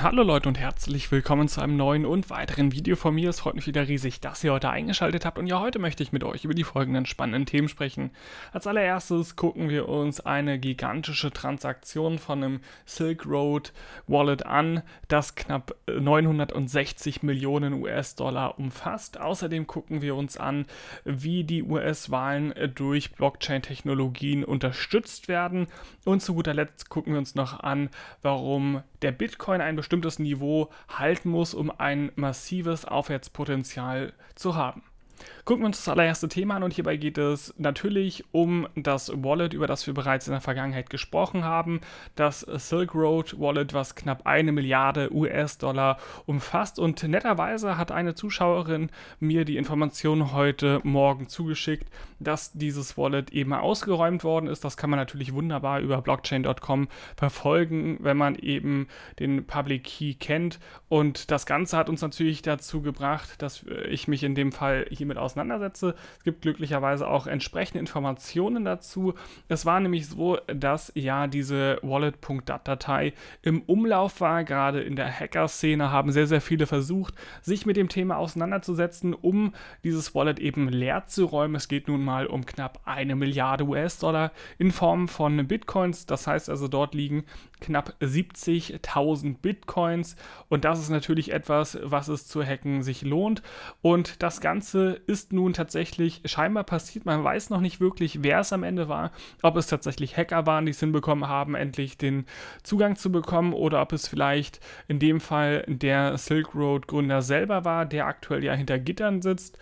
Hallo Leute und herzlich willkommen zu einem neuen und weiteren Video von mir. Es freut mich wieder riesig, dass ihr heute eingeschaltet habt und ja, heute möchte ich mit euch über die folgenden spannenden Themen sprechen. Als allererstes gucken wir uns eine gigantische Transaktion von einem Silk Road Wallet an, das knapp 960 Millionen US-Dollar umfasst. Außerdem gucken wir uns an, wie die US-Wahlen durch Blockchain-Technologien unterstützt werden und zu guter Letzt gucken wir uns noch an, warum der Bitcoin ein bestimmtes Niveau halten muss, um ein massives Aufwärtspotenzial zu haben. Gucken wir uns das allererste Thema an und hierbei geht es natürlich um das Wallet, über das wir bereits in der Vergangenheit gesprochen haben. Das Silk Road Wallet, was knapp eine Milliarde US-Dollar umfasst. Und netterweise hat eine Zuschauerin mir die Information heute Morgen zugeschickt, dass dieses Wallet eben ausgeräumt worden ist. Das kann man natürlich wunderbar über blockchain.com verfolgen, wenn man eben den Public Key kennt. Und das Ganze hat uns natürlich dazu gebracht, dass ich mich in dem Fall hier mit auseinandersetze. Es gibt glücklicherweise auch entsprechende Informationen dazu. Es war nämlich so, dass ja diese Wallet.dat-Datei im Umlauf war. Gerade in der Hacker-Szene haben sehr, sehr viele versucht, sich mit dem Thema auseinanderzusetzen, um dieses Wallet eben leer zu räumen. Es geht nun mal um knapp eine Milliarde US-Dollar in Form von Bitcoins. Das heißt also, dort liegen knapp 70.000 Bitcoins. Und das ist natürlich etwas, was es zu hacken sich lohnt. Und das Ganze ist nun tatsächlich scheinbar passiert. Man weiß noch nicht wirklich, wer es am Ende war. Ob es tatsächlich Hacker waren, die es hinbekommen haben, endlich den Zugang zu bekommen. Oder ob es vielleicht in dem Fall der Silk Road Gründer selber war, der aktuell ja hinter Gittern sitzt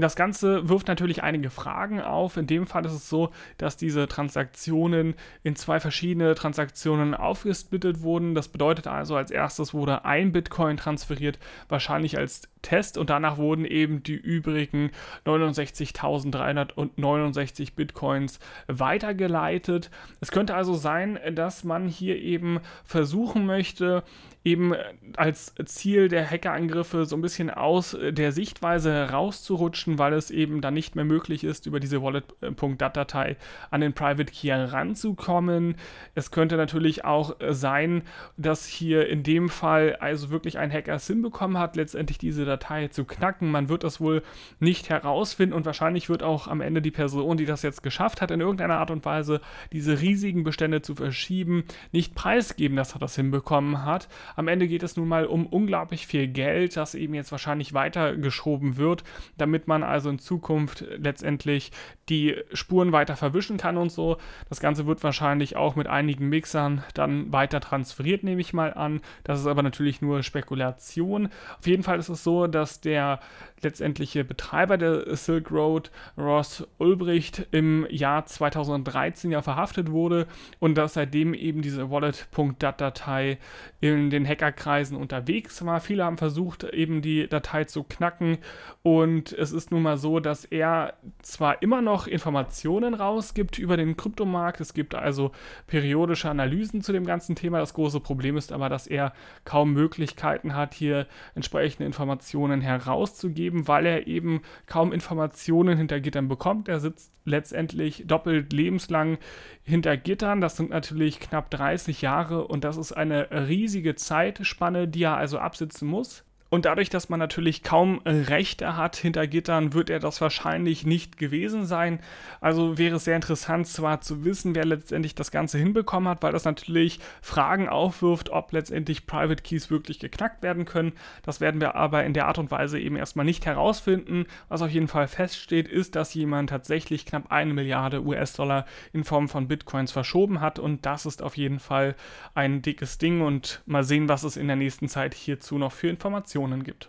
das Ganze wirft natürlich einige Fragen auf. In dem Fall ist es so, dass diese Transaktionen in zwei verschiedene Transaktionen aufgesplittet wurden. Das bedeutet also, als erstes wurde ein Bitcoin transferiert, wahrscheinlich als Test und danach wurden eben die übrigen 69.369 Bitcoins weitergeleitet. Es könnte also sein, dass man hier eben versuchen möchte, eben als Ziel der Hackerangriffe so ein bisschen aus der Sichtweise herauszurutschen Connection, weil es eben dann nicht mehr möglich ist, über diese Wallet.dat-Datei an den Private Key heranzukommen. Es könnte natürlich auch äh, sein, dass hier in dem Fall also wirklich ein Hacker es hinbekommen hat, letztendlich diese Datei zu knacken. Man wird das wohl nicht herausfinden und wahrscheinlich wird auch am Ende die Person, die das jetzt geschafft hat, in irgendeiner Art und Weise diese riesigen Bestände zu verschieben, nicht preisgeben, dass er das hinbekommen hat. Am Ende geht es nun mal um unglaublich viel Geld, das eben jetzt wahrscheinlich weitergeschoben wird, damit man also in Zukunft letztendlich die Spuren weiter verwischen kann und so. Das Ganze wird wahrscheinlich auch mit einigen Mixern dann weiter transferiert, nehme ich mal an. Das ist aber natürlich nur Spekulation. Auf jeden Fall ist es so, dass der letztendliche Betreiber der Silk Road, Ross Ulbricht, im Jahr 2013 ja verhaftet wurde und dass seitdem eben diese Wallet.dat-Datei in den Hackerkreisen unterwegs war. Viele haben versucht, eben die Datei zu knacken und es ist ist nun mal so, dass er zwar immer noch Informationen rausgibt über den Kryptomarkt, es gibt also periodische Analysen zu dem ganzen Thema. Das große Problem ist aber, dass er kaum Möglichkeiten hat, hier entsprechende Informationen herauszugeben, weil er eben kaum Informationen hinter Gittern bekommt. Er sitzt letztendlich doppelt lebenslang hinter Gittern. Das sind natürlich knapp 30 Jahre und das ist eine riesige Zeitspanne, die er also absitzen muss. Und dadurch, dass man natürlich kaum äh, Rechte hat hinter Gittern, wird er das wahrscheinlich nicht gewesen sein. Also wäre es sehr interessant zwar zu wissen, wer letztendlich das Ganze hinbekommen hat, weil das natürlich Fragen aufwirft, ob letztendlich Private Keys wirklich geknackt werden können. Das werden wir aber in der Art und Weise eben erstmal nicht herausfinden. Was auf jeden Fall feststeht, ist, dass jemand tatsächlich knapp eine Milliarde US-Dollar in Form von Bitcoins verschoben hat und das ist auf jeden Fall ein dickes Ding und mal sehen, was es in der nächsten Zeit hierzu noch für Informationen Optionen gibt.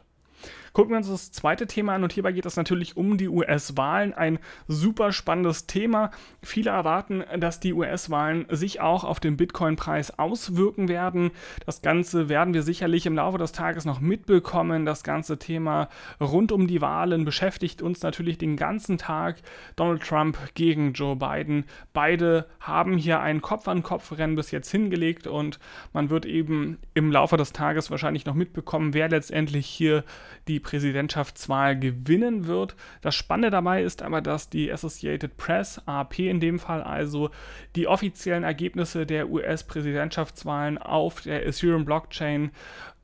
Gucken wir uns das zweite Thema an und hierbei geht es natürlich um die US-Wahlen. Ein super spannendes Thema. Viele erwarten, dass die US-Wahlen sich auch auf den Bitcoin-Preis auswirken werden. Das Ganze werden wir sicherlich im Laufe des Tages noch mitbekommen. Das ganze Thema rund um die Wahlen beschäftigt uns natürlich den ganzen Tag. Donald Trump gegen Joe Biden. Beide haben hier ein Kopf-an-Kopf-Rennen bis jetzt hingelegt und man wird eben im Laufe des Tages wahrscheinlich noch mitbekommen, wer letztendlich hier die die Präsidentschaftswahl gewinnen wird. Das Spannende dabei ist aber, dass die Associated Press, AP in dem Fall also, die offiziellen Ergebnisse der US-Präsidentschaftswahlen auf der Ethereum Blockchain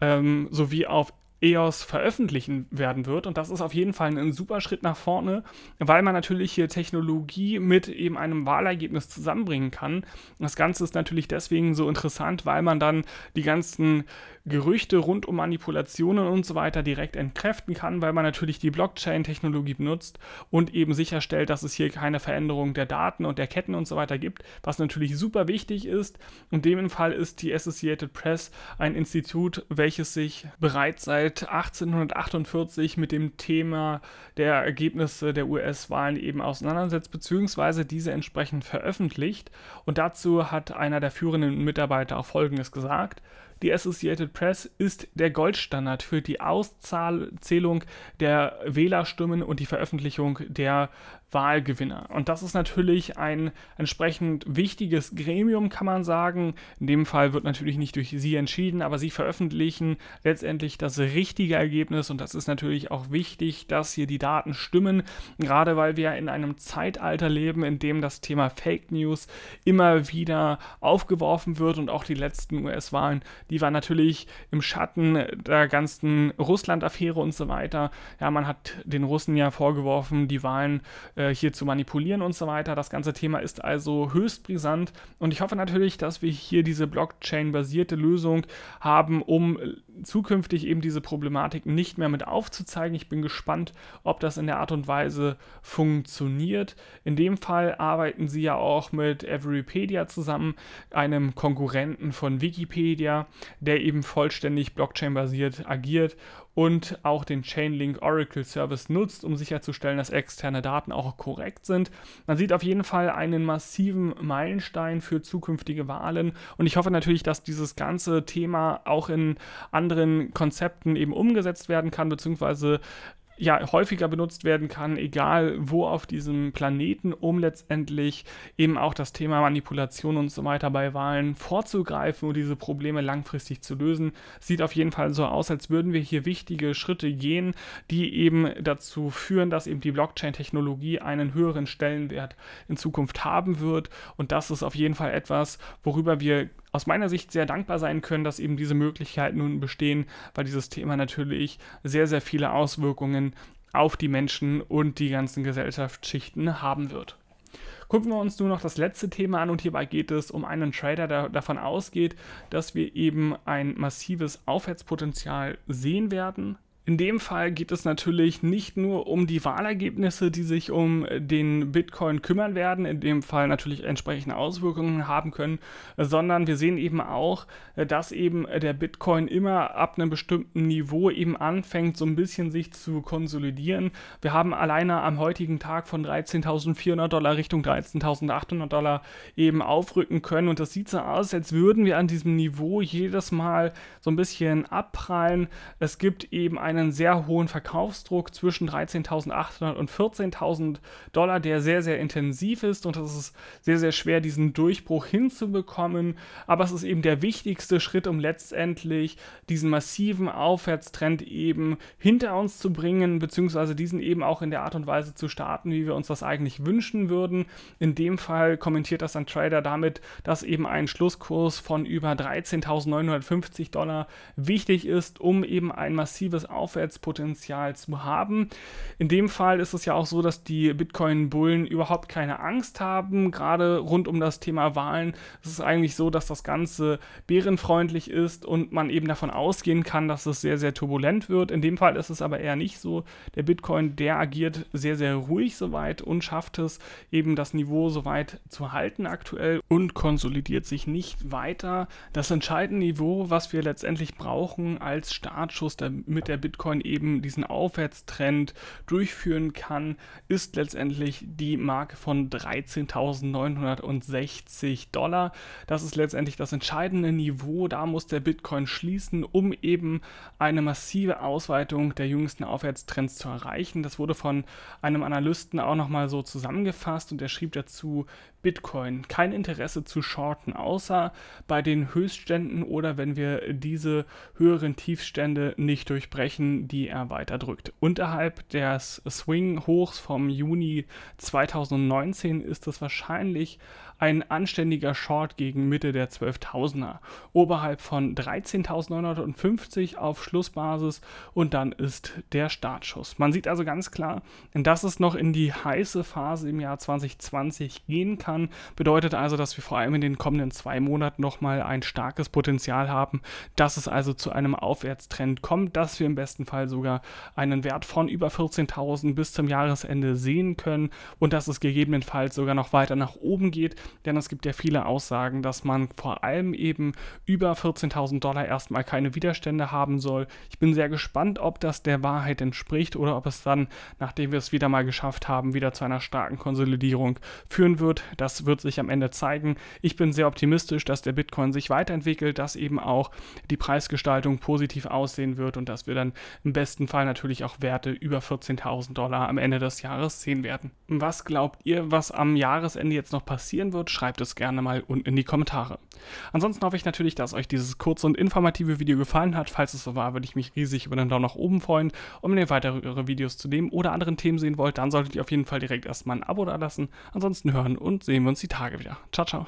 ähm, sowie auf EOS veröffentlichen werden wird. Und das ist auf jeden Fall ein super Schritt nach vorne, weil man natürlich hier Technologie mit eben einem Wahlergebnis zusammenbringen kann. Das Ganze ist natürlich deswegen so interessant, weil man dann die ganzen Gerüchte rund um Manipulationen und so weiter direkt entkräften kann, weil man natürlich die Blockchain-Technologie benutzt und eben sicherstellt, dass es hier keine Veränderung der Daten und der Ketten und so weiter gibt, was natürlich super wichtig ist. Und dem Fall ist die Associated Press ein Institut, welches sich bereits seit 1848 mit dem Thema der Ergebnisse der US-Wahlen eben auseinandersetzt, beziehungsweise diese entsprechend veröffentlicht. Und dazu hat einer der führenden Mitarbeiter auch Folgendes gesagt. Die Associated Press ist der Goldstandard für die Auszählung der Wählerstimmen und die Veröffentlichung der Wahlgewinner. Und das ist natürlich ein entsprechend wichtiges Gremium, kann man sagen. In dem Fall wird natürlich nicht durch sie entschieden, aber sie veröffentlichen letztendlich das richtige Ergebnis und das ist natürlich auch wichtig, dass hier die Daten stimmen, gerade weil wir in einem Zeitalter leben, in dem das Thema Fake News immer wieder aufgeworfen wird und auch die letzten US-Wahlen, die waren natürlich im Schatten der ganzen Russland-Affäre und so weiter. Ja, man hat den Russen ja vorgeworfen, die Wahlen äh, hier zu manipulieren und so weiter. Das ganze Thema ist also höchst brisant und ich hoffe natürlich, dass wir hier diese Blockchain-basierte Lösung haben, um zukünftig eben diese Problematik nicht mehr mit aufzuzeigen. Ich bin gespannt, ob das in der Art und Weise funktioniert. In dem Fall arbeiten sie ja auch mit Everypedia zusammen, einem Konkurrenten von Wikipedia, der eben vollständig Blockchain-basiert agiert und auch den Chainlink Oracle Service nutzt, um sicherzustellen, dass externe Daten auch korrekt sind. Man sieht auf jeden Fall einen massiven Meilenstein für zukünftige Wahlen und ich hoffe natürlich, dass dieses ganze Thema auch in anderen Konzepten eben umgesetzt werden kann, beziehungsweise ja, häufiger benutzt werden kann, egal wo auf diesem Planeten, um letztendlich eben auch das Thema Manipulation und so weiter bei Wahlen vorzugreifen und diese Probleme langfristig zu lösen. Sieht auf jeden Fall so aus, als würden wir hier wichtige Schritte gehen, die eben dazu führen, dass eben die Blockchain-Technologie einen höheren Stellenwert in Zukunft haben wird. Und das ist auf jeden Fall etwas, worüber wir aus meiner Sicht sehr dankbar sein können, dass eben diese Möglichkeiten nun bestehen, weil dieses Thema natürlich sehr, sehr viele Auswirkungen auf die Menschen und die ganzen Gesellschaftsschichten haben wird. Gucken wir uns nun noch das letzte Thema an und hierbei geht es um einen Trader, der davon ausgeht, dass wir eben ein massives Aufwärtspotenzial sehen werden in dem Fall geht es natürlich nicht nur um die Wahlergebnisse, die sich um den Bitcoin kümmern werden, in dem Fall natürlich entsprechende Auswirkungen haben können, sondern wir sehen eben auch, dass eben der Bitcoin immer ab einem bestimmten Niveau eben anfängt, so ein bisschen sich zu konsolidieren. Wir haben alleine am heutigen Tag von 13.400 Dollar Richtung 13.800 Dollar eben aufrücken können und das sieht so aus, als würden wir an diesem Niveau jedes Mal so ein bisschen abprallen. Es gibt eben eine einen sehr hohen Verkaufsdruck zwischen 13.800 und 14.000 Dollar, der sehr, sehr intensiv ist und es ist sehr, sehr schwer, diesen Durchbruch hinzubekommen. Aber es ist eben der wichtigste Schritt, um letztendlich diesen massiven Aufwärtstrend eben hinter uns zu bringen, beziehungsweise diesen eben auch in der Art und Weise zu starten, wie wir uns das eigentlich wünschen würden. In dem Fall kommentiert das ein Trader damit, dass eben ein Schlusskurs von über 13.950 Dollar wichtig ist, um eben ein massives Aufwärtstrend Aufwärtspotenzial zu haben. In dem Fall ist es ja auch so, dass die Bitcoin-Bullen überhaupt keine Angst haben. Gerade rund um das Thema Wahlen ist es eigentlich so, dass das Ganze bärenfreundlich ist und man eben davon ausgehen kann, dass es sehr, sehr turbulent wird. In dem Fall ist es aber eher nicht so. Der Bitcoin, der agiert sehr, sehr ruhig soweit und schafft es eben das Niveau soweit zu halten aktuell und konsolidiert sich nicht weiter. Das entscheidende Niveau, was wir letztendlich brauchen als Startschuss, damit der Bitcoin Bitcoin eben diesen Aufwärtstrend durchführen kann, ist letztendlich die Marke von 13.960 Dollar. Das ist letztendlich das entscheidende Niveau. Da muss der Bitcoin schließen, um eben eine massive Ausweitung der jüngsten Aufwärtstrends zu erreichen. Das wurde von einem Analysten auch nochmal so zusammengefasst und er schrieb dazu, Bitcoin kein Interesse zu shorten, außer bei den Höchstständen oder wenn wir diese höheren Tiefstände nicht durchbrechen, die er weiter drückt. Unterhalb des Swing-Hochs vom Juni 2019 ist es wahrscheinlich ein anständiger Short gegen Mitte der 12.000er. Oberhalb von 13.950 auf Schlussbasis und dann ist der Startschuss. Man sieht also ganz klar, dass es noch in die heiße Phase im Jahr 2020 gehen kann. Bedeutet also, dass wir vor allem in den kommenden zwei Monaten nochmal ein starkes Potenzial haben, dass es also zu einem Aufwärtstrend kommt, dass wir im besten Fall sogar einen Wert von über 14.000 bis zum Jahresende sehen können und dass es gegebenenfalls sogar noch weiter nach oben geht denn es gibt ja viele Aussagen, dass man vor allem eben über 14.000 Dollar erstmal keine Widerstände haben soll. Ich bin sehr gespannt, ob das der Wahrheit entspricht oder ob es dann, nachdem wir es wieder mal geschafft haben, wieder zu einer starken Konsolidierung führen wird. Das wird sich am Ende zeigen. Ich bin sehr optimistisch, dass der Bitcoin sich weiterentwickelt, dass eben auch die Preisgestaltung positiv aussehen wird und dass wir dann im besten Fall natürlich auch Werte über 14.000 Dollar am Ende des Jahres sehen werden. Was glaubt ihr, was am Jahresende jetzt noch passieren wird? wird, schreibt es gerne mal unten in die Kommentare. Ansonsten hoffe ich natürlich, dass euch dieses kurze und informative Video gefallen hat. Falls es so war, würde ich mich riesig über den Daumen nach oben freuen. Und wenn ihr weitere Videos zu dem oder anderen Themen sehen wollt, dann solltet ihr auf jeden Fall direkt erstmal ein Abo da lassen. Ansonsten hören und sehen wir uns die Tage wieder. Ciao, ciao.